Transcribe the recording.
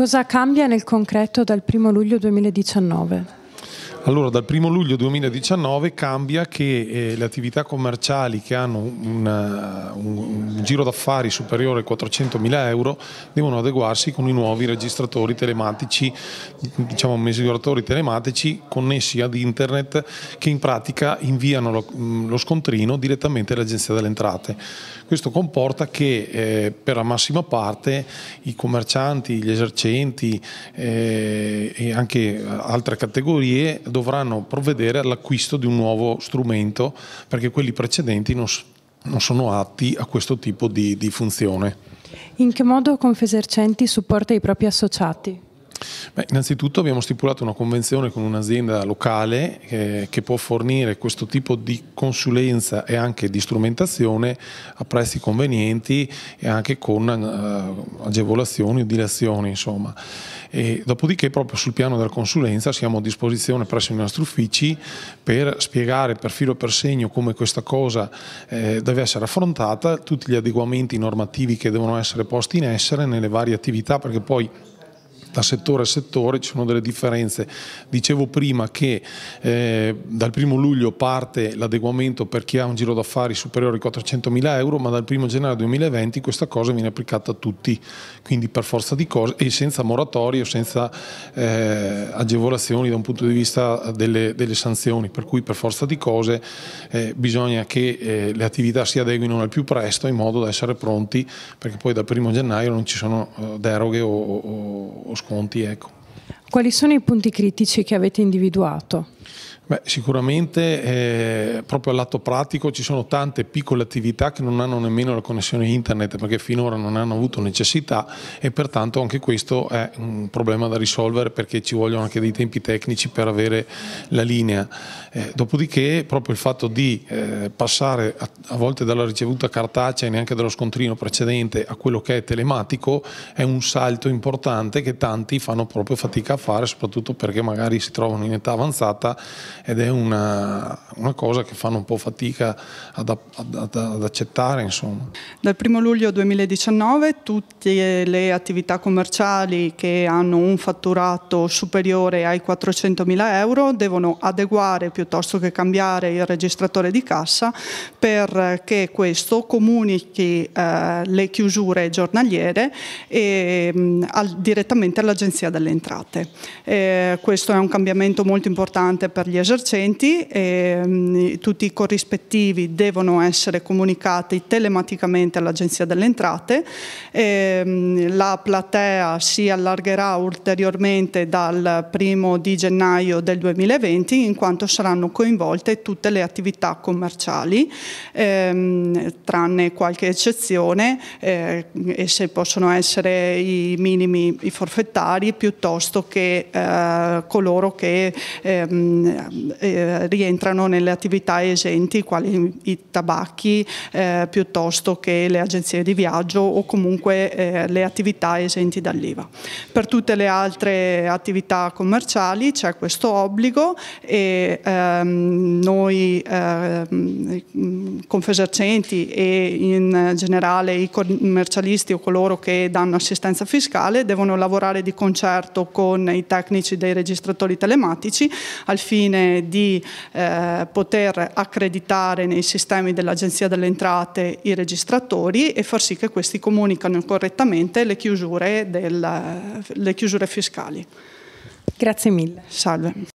Cosa cambia nel concreto dal 1 luglio 2019? Allora, dal 1 luglio 2019 cambia che eh, le attività commerciali che hanno una, eh, un, un, giro d'affari superiore ai 400.000 euro devono adeguarsi con i nuovi registratori telematici, diciamo misuratori telematici connessi ad internet che in pratica inviano lo, mm, lo scontrino direttamente all'Agenzia delle Entrate. Questo comporta che eh, per la massima parte i commercianti, gli esercenti eh, e anche altre categorie dovranno provvedere all'acquisto di un nuovo strumento perché quelli precedenti non, non sono atti a questo tipo di, di funzione. In che modo Confesercenti supporta i propri associati? Beh, innanzitutto abbiamo stipulato una convenzione con un'azienda locale eh, che può fornire questo tipo di consulenza e anche di strumentazione a prezzi convenienti e anche con eh, agevolazioni o dilazioni. Insomma. E dopodiché proprio sul piano della consulenza siamo a disposizione presso i nostri uffici per spiegare per filo e per segno come questa cosa eh, deve essere affrontata, tutti gli adeguamenti normativi che devono essere posti in essere nelle varie attività perché poi da settore a settore ci sono delle differenze. Dicevo prima che eh, dal 1 luglio parte l'adeguamento per chi ha un giro d'affari superiore ai 400.000 euro, ma dal 1 gennaio 2020 questa cosa viene applicata a tutti, quindi per forza di cose e senza moratorio, senza eh, agevolazioni da un punto di vista delle, delle, sanzioni, per cui per forza di cose eh, bisogna che eh, le attività si adeguino al più presto in modo da essere pronti, perché poi dal 1 gennaio non ci sono eh, deroghe o, o, o sconti. Ecco. Quali sono i punti critici che avete individuato? Beh, sicuramente eh, proprio al lato pratico ci sono tante piccole attività che non hanno nemmeno la connessione internet perché finora non hanno avuto necessità e pertanto anche questo è un problema da risolvere perché ci vogliono anche dei tempi tecnici per avere la linea. Eh, dopodiché proprio il fatto di eh, passare a, a, volte dalla ricevuta cartacea e neanche dallo scontrino precedente a quello che è telematico è un salto importante che tanti fanno proprio fatica a fare soprattutto perché magari si trovano in età avanzata realtà ed è una, una cosa che fanno un po' fatica ad, ad, ad, ad accettare. Insomma. Dal 1 luglio 2019 tutte le attività commerciali che hanno un fatturato superiore ai 400.000 euro devono adeguare piuttosto che cambiare il registratore di cassa perché questo comunichi eh, le chiusure giornaliere e, mh, mm, al, direttamente all'Agenzia delle Entrate. Eh, questo è un cambiamento molto importante vincolante per gli esercenti e ehm, tutti i corrispettivi devono essere comunicati telematicamente all'Agenzia delle Entrate. E, ehm, la platea si allargherà ulteriormente dal primo di gennaio del 2020 in quanto saranno coinvolte tutte le attività commerciali, ehm, tranne qualche eccezione, eh, esse possono essere i minimi i forfettari piuttosto che eh, coloro che ehm, Ehm, eh, rientrano nelle attività esenti quali i tabacchi eh, piuttosto che le agenzie di viaggio o comunque eh, le attività esenti dall'IVA. Per tutte le altre attività commerciali c'è questo obbligo e ehm, noi ehm, Confesercenti e in generale i commercialisti o coloro che danno assistenza fiscale devono lavorare di concerto con i tecnici dei registratori telematici al fine di eh, poter accreditare nei sistemi dell'Agenzia delle Entrate i registratori e far sì che questi comunicano correttamente le chiusure, del, le chiusure fiscali. Grazie mille. Salve.